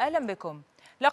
أهلا بكم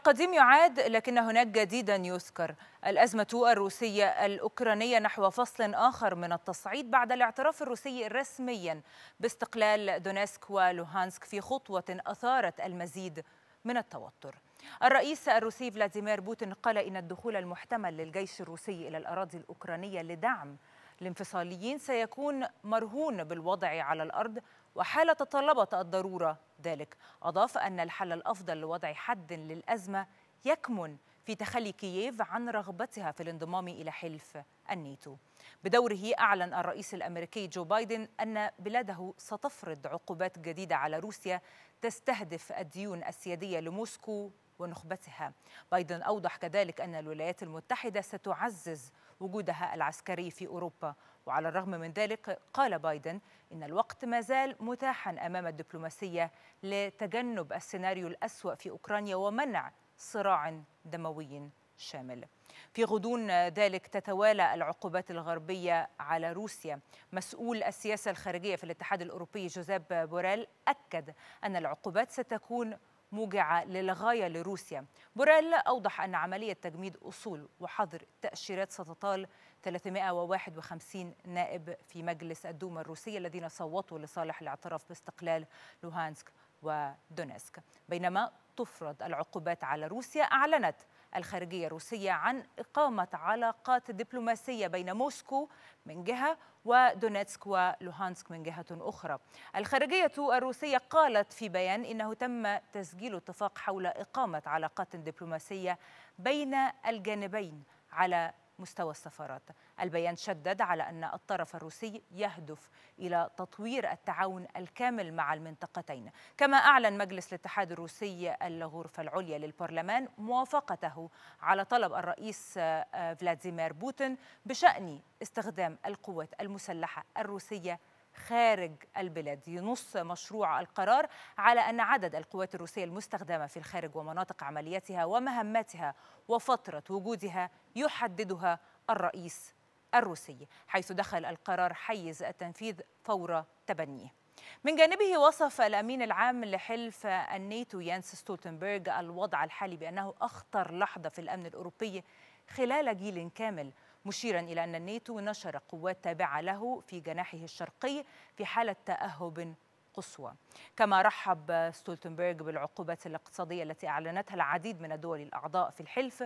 قديم يعاد لكن هناك جديدا يذكر الأزمة الروسية الأوكرانية نحو فصل آخر من التصعيد بعد الاعتراف الروسي رسميا باستقلال دونيسك ولوهانسك في خطوة أثارت المزيد من التوتر الرئيس الروسي فلاديمير بوتين قال إن الدخول المحتمل للجيش الروسي إلى الأراضي الأوكرانية لدعم الانفصاليين سيكون مرهون بالوضع على الأرض وحال تطلبت الضرورة ذلك أضاف أن الحل الأفضل لوضع حد للأزمة يكمن في تخلي كييف عن رغبتها في الانضمام إلى حلف الناتو بدوره أعلن الرئيس الأمريكي جو بايدن أن بلاده ستفرض عقوبات جديدة على روسيا تستهدف الديون السيادية لموسكو ونخبتها بايدن أوضح كذلك أن الولايات المتحدة ستعزز وجودها العسكري في أوروبا وعلى الرغم من ذلك قال بايدن إن الوقت ما زال متاحا أمام الدبلوماسية لتجنب السيناريو الأسوأ في أوكرانيا ومنع صراع دموي شامل في غضون ذلك تتوالى العقوبات الغربية على روسيا مسؤول السياسة الخارجية في الاتحاد الأوروبي جوزيب بوريل أكد أن العقوبات ستكون موجعة للغاية لروسيا بوريل أوضح أن عملية تجميد أصول وحظر تأشيرات ستطال 351 نائب في مجلس الدوما الروسي الذين صوتوا لصالح الاعتراف باستقلال لوهانسك ودونيسك بينما تفرض العقوبات على روسيا أعلنت الخارجية الروسية عن إقامة علاقات دبلوماسية بين موسكو من جهة ودونيتسك ولوهانسك من جهة أخرى الخارجية الروسية قالت في بيان إنه تم تسجيل اتفاق حول إقامة علاقات دبلوماسية بين الجانبين على مستوى السفارات البيان شدد على أن الطرف الروسي يهدف إلى تطوير التعاون الكامل مع المنطقتين كما أعلن مجلس الاتحاد الروسي الغرفة العليا للبرلمان موافقته على طلب الرئيس آه، آه، فلاديمير بوتين بشأن استخدام القوات المسلحة الروسية خارج البلاد ينص مشروع القرار على أن عدد القوات الروسية المستخدمة في الخارج ومناطق عملياتها ومهماتها وفترة وجودها يحددها الرئيس الروسي حيث دخل القرار حيز التنفيذ فور تبنيه من جانبه وصف الأمين العام لحلف الناتو يانس ستولتنبرغ الوضع الحالي بأنه أخطر لحظة في الأمن الأوروبي خلال جيل كامل مشيرا إلى أن الناتو نشر قوات تابعة له في جناحه الشرقي في حالة تأهب قصوى كما رحب ستولتنبرغ بالعقوبات الاقتصادية التي أعلنتها العديد من الدول الأعضاء في الحلف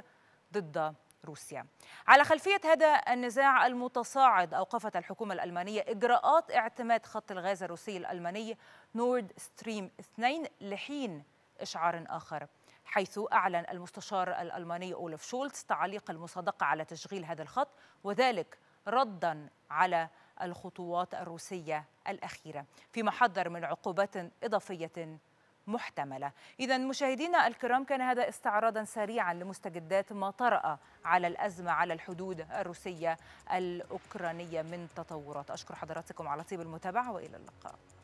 ضد روسيا على خلفية هذا النزاع المتصاعد أوقفت الحكومة الألمانية إجراءات اعتماد خط الغاز الروسي الألماني نورد ستريم 2 لحين إشعار آخر حيث أعلن المستشار الألماني أولف شولتز تعليق المصادقة على تشغيل هذا الخط وذلك ردا على الخطوات الروسية الأخيرة فيما حذر من عقوبات إضافية محتملة إذا مشاهدينا الكرام كان هذا استعراضا سريعا لمستجدات ما طرأ على الأزمة على الحدود الروسية الأوكرانية من تطورات أشكر حضراتكم على طيب المتابعة وإلى اللقاء